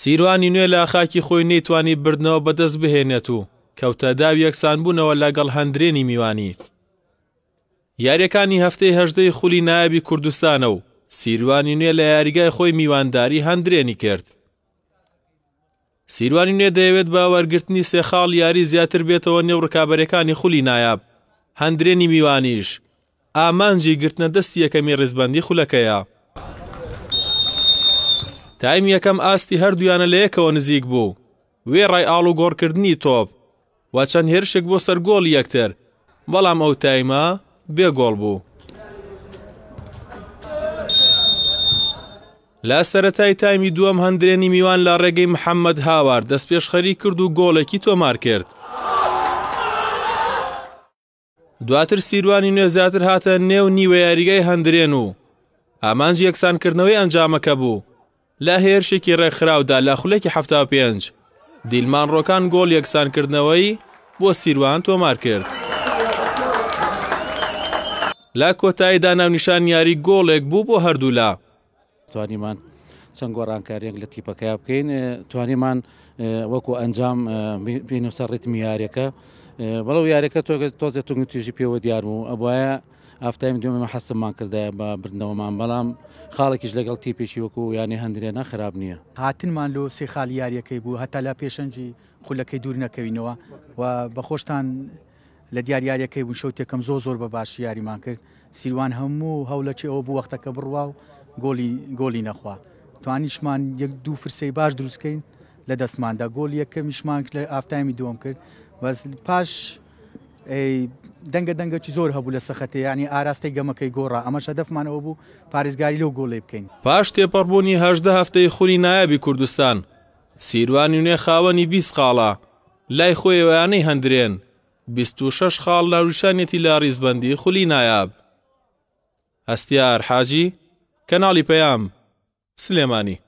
سیروانی نوێ لە خاکی خۆی نەیتوانی بردنەوە بەدەست بهێنێت و کەوتە داوی یەکسانبوونەوە لەگەڵ هەندرێنی میوانی. یاریەکانی هەفتەی هەژدەی خولی نایبی کوردستانە و سیروانی نوێ لە یاریگای خۆی میوانداری هەندرێنی کرد. سیروانی نوێ دەیەوێت بە وەرگرتنی سێخاڵ یاری زیاتر بێتەوە نێو ڕکابەرەکانی خولی نایاب، هەندرێنی میوانیش. ئامانجی گرتنە دەستی یەکەمی ڕزبندی خولەکەیە. تایم یەکەم ئاستی هەردویانە لە یەکەوە نزیک بوو، وێ ڕای ئاڵ و گۆڕکردنی تۆپ، وا چەند هێرشێک بۆ سەرگۆڵی یەکتر، بەڵام ئەو تایمە بێگۆڵ بوو. لا سەتای تایمی دووەم هەندرێنی میوان لە ڕێگەی محەممەد هاوار دەست پێش خەری کرد و گۆڵێکی تۆمار کرد. دواتر سیروانی نوێ زیاتر هاتە نێو نیوە یاریگەی هەندرێن و ئامانج یەکسانکردنەوەی ئەنجامەکە بوو لا هێرشێکی ڕێکخراودا لە خولێکی هەفتا پێنج دیلمان ڕۆکان گۆڵ یەکسانکردنەوەی بۆ سیروان تۆمار کرد. لا کۆتاییدا ناونیشان یاری گۆڵێک بوو بۆ هەردوو لا. توانیمان چەند گۆڕانکاریەک لە تیپەکەی بکەین توانیمان وەکو ئەنجام بینوسەر ڕیتمی یاریەکە بەڵەو یاریەکە تۆ تۆزێت تونگ توژی پێوە دیار بوو ئەوایە ئافتایم دوێمەمە حەسممان کردایە بە بردنەوەمان بەڵام خاڵێکیش لەگەڵ تیپێکی وەکو یانی هەندرێ نەخراب نییە هاتنمان لۆ سێ خاڵ یاریەکەی بوو هەتا لا پێشەنجی خولەکەی دوور نەکەوینەوە و بەخۆشتان لە دیاریارەکەی بوو شەوتێکم زۆ زۆر بە باشی یاریمان کرد سیروان هەموو هەوڵەکی ئەوە بوو وەختەکە بڕوا و گۆلی گۆلی نەخوا. توانیشمان یەک دوو فرسەی باش دروستکەین لە دەستماندا گۆڵ یەکەمیشمان لە ئافتایمی دووەم کرد بەس پاش دەنگە دەنگەی زۆر هەبوو لە سەخەتی ینی ئاراستەی گەمەکەی گۆڕ ئەمەش هەدەفمانەوە بوو پارێزگاری لەو گۆڵی بکەین پاش تێپەڕبوونی هەدە هەفتەی خوری نایابی کوردستان سیروانی نوێ خاوەنی 20 خاڵە لای خۆیەوەیانەی هەندرێن 26 خاڵ ناویشانێتی لا ریزبندی خولی نایاب هەستیار حاجی کەناڵی پەیام سلێمانی